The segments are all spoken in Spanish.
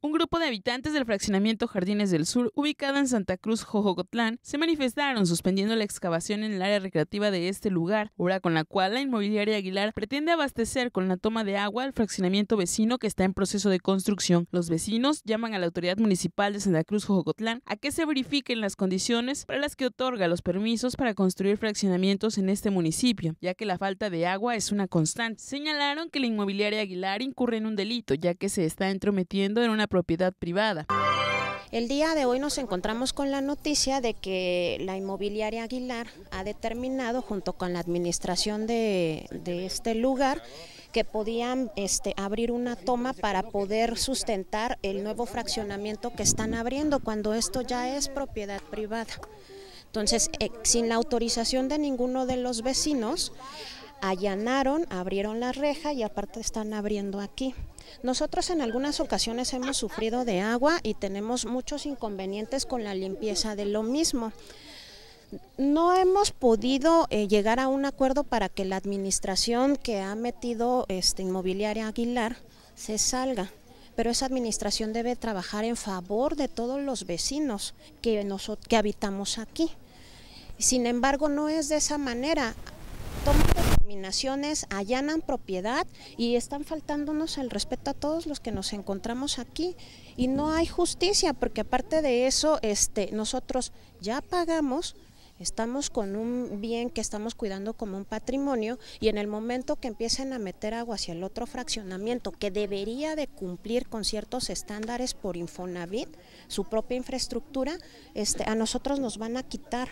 un grupo de habitantes del fraccionamiento Jardines del Sur, ubicado en Santa Cruz, Jojocotlán, se manifestaron suspendiendo la excavación en el área recreativa de este lugar, obra con la cual la inmobiliaria Aguilar pretende abastecer con la toma de agua al fraccionamiento vecino que está en proceso de construcción. Los vecinos llaman a la autoridad municipal de Santa Cruz, Jojocotlán, a que se verifiquen las condiciones para las que otorga los permisos para construir fraccionamientos en este municipio, ya que la falta de agua es una constante. Señalaron que la inmobiliaria Aguilar incurre en un delito, ya que se está entrometiendo en una propiedad privada. El día de hoy nos encontramos con la noticia de que la inmobiliaria Aguilar ha determinado, junto con la administración de, este lugar, que podían este, abrir una toma para poder sustentar el nuevo fraccionamiento que están abriendo cuando esto ya es propiedad privada. Entonces, eh, sin la autorización de ninguno de los vecinos, allanaron, abrieron la reja y aparte están abriendo aquí. Nosotros en algunas ocasiones hemos sufrido de agua y tenemos muchos inconvenientes con la limpieza de lo mismo. No hemos podido eh, llegar a un acuerdo para que la administración que ha metido este inmobiliaria Aguilar se salga pero esa administración debe trabajar en favor de todos los vecinos que, que habitamos aquí. Sin embargo, no es de esa manera allanan propiedad y están faltándonos el respeto a todos los que nos encontramos aquí y no hay justicia porque aparte de eso este nosotros ya pagamos Estamos con un bien que estamos cuidando como un patrimonio y en el momento que empiecen a meter agua hacia el otro fraccionamiento que debería de cumplir con ciertos estándares por Infonavit, su propia infraestructura, este, a nosotros nos van a quitar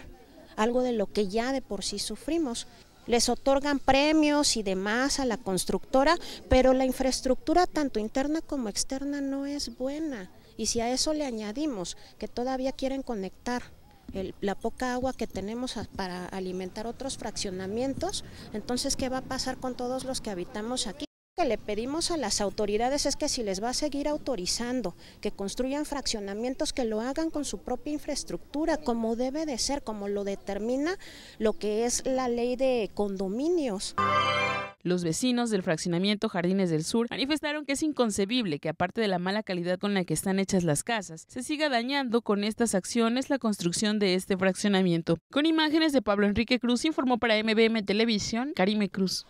algo de lo que ya de por sí sufrimos les otorgan premios y demás a la constructora, pero la infraestructura tanto interna como externa no es buena. Y si a eso le añadimos que todavía quieren conectar la poca agua que tenemos para alimentar otros fraccionamientos, entonces ¿qué va a pasar con todos los que habitamos aquí? que le pedimos a las autoridades es que si les va a seguir autorizando, que construyan fraccionamientos, que lo hagan con su propia infraestructura, como debe de ser, como lo determina lo que es la ley de condominios. Los vecinos del fraccionamiento Jardines del Sur manifestaron que es inconcebible que aparte de la mala calidad con la que están hechas las casas, se siga dañando con estas acciones la construcción de este fraccionamiento. Con imágenes de Pablo Enrique Cruz informó para MBM Televisión Karime Cruz.